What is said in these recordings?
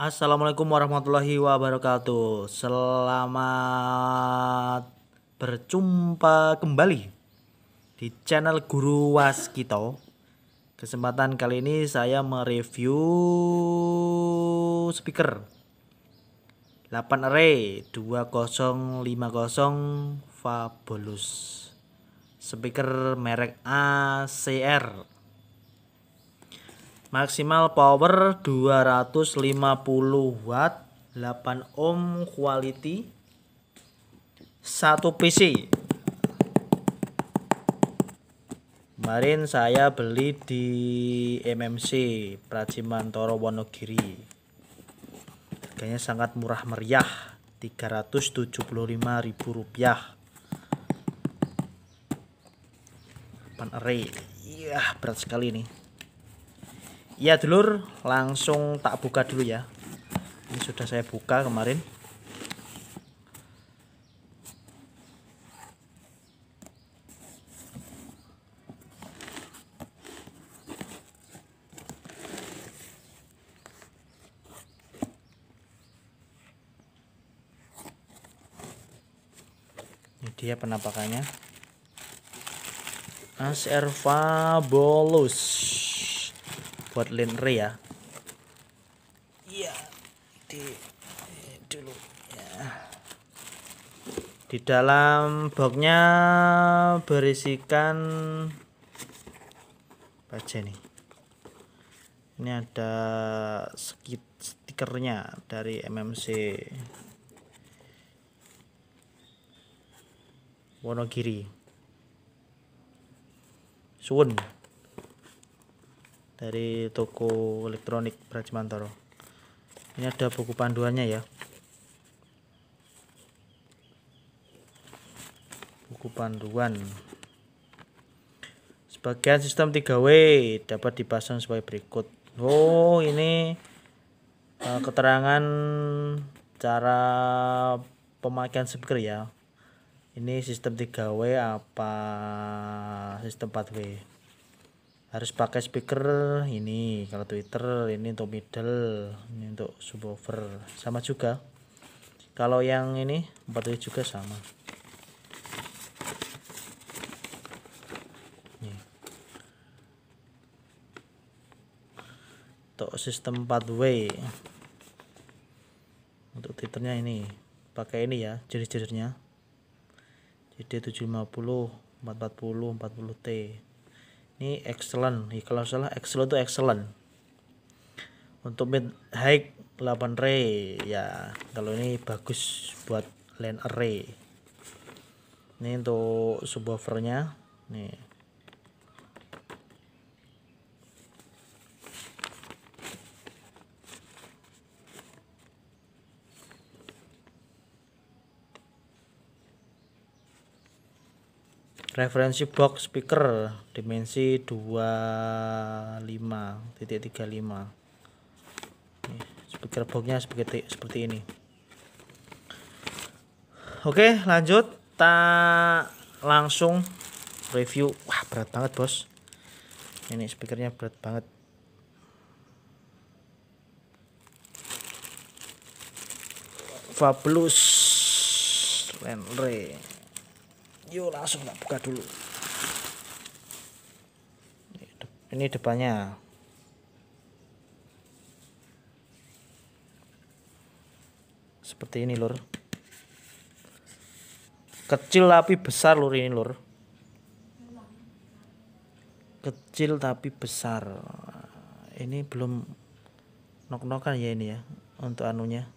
Assalamualaikum warahmatullahi wabarakatuh. Selamat berjumpa kembali di channel Guru Waskito. Kesempatan kali ini saya mereview speaker 8 array 2050 Fabulous. Speaker merek ACR maksimal power 250 watt 8 ohm quality 1 PC kemarin saya beli di MMC Toro Wonogiri harganya sangat murah meriah 375.000 rupiah pan array iya berat sekali nih Iya, dulur langsung tak buka dulu ya ini sudah saya buka kemarin ini dia penampakannya Aserva Bolus buat lin ya iya di eh, dulu ya di dalam boxnya berisikan baca nih ini ada skit stikernya dari MMC Wonogiri Suwon dari toko elektronik Brajmantoro ini ada buku panduannya ya buku panduan sebagian sistem 3W dapat dipasang sebagai berikut oh ini uh, keterangan cara pemakaian speaker ya ini sistem 3W apa sistem 4W harus pakai speaker ini kalau Twitter ini untuk middle ini untuk subwoofer sama juga kalau yang ini 47 juga sama ini. untuk sistem 4 way untuk titernya ini pakai ini ya jenis-jenisnya jadi 750 440 40T ini excellent ya, kalau salah excellent itu excellent untuk mid high 8 ray ya kalau ini bagus buat land array ini untuk subwoofernya nih referensi box speaker dimensi 25.35 speaker boxnya seperti seperti ini oke lanjut tak langsung review wah berat banget bos ini speakernya berat banget Fabulous Landry yuk langsung tak buka dulu ini depannya seperti ini lur kecil tapi besar lur ini lur kecil tapi besar ini belum nok-nokan ya ini ya untuk anunya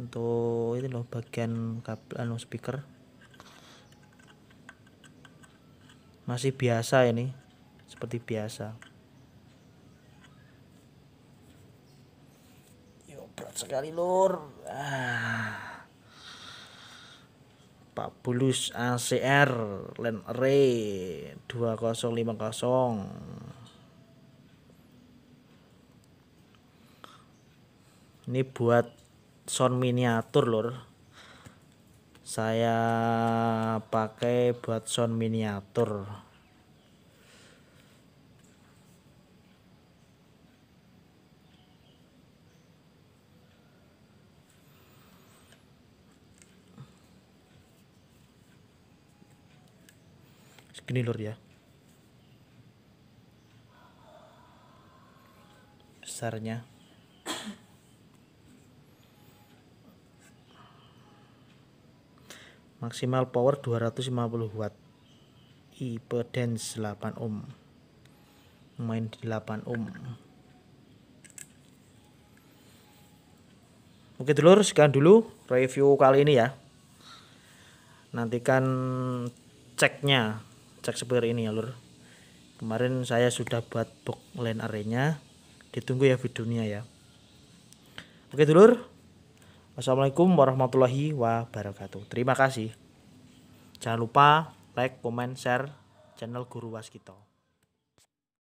untuk ini loh bagian kabel anu speaker masih biasa ini seperti biasa Yo, berat sekali lor ah. Pak Bulus ACR Land Array 2050 ini buat sound miniatur lor saya pakai buat sound miniatur segini lur ya besarnya maksimal power 250 watt impedance 8 ohm main 8 ohm Oke dulur, sekian dulu review kali ini ya. Nantikan ceknya, cek seperti ini ya lur. Kemarin saya sudah buat box line arenya. Ditunggu ya videonya ya. Oke dulur, Wassalamualaikum warahmatullahi wabarakatuh. Terima kasih. Jangan lupa like, comment, share channel Guru Waskito.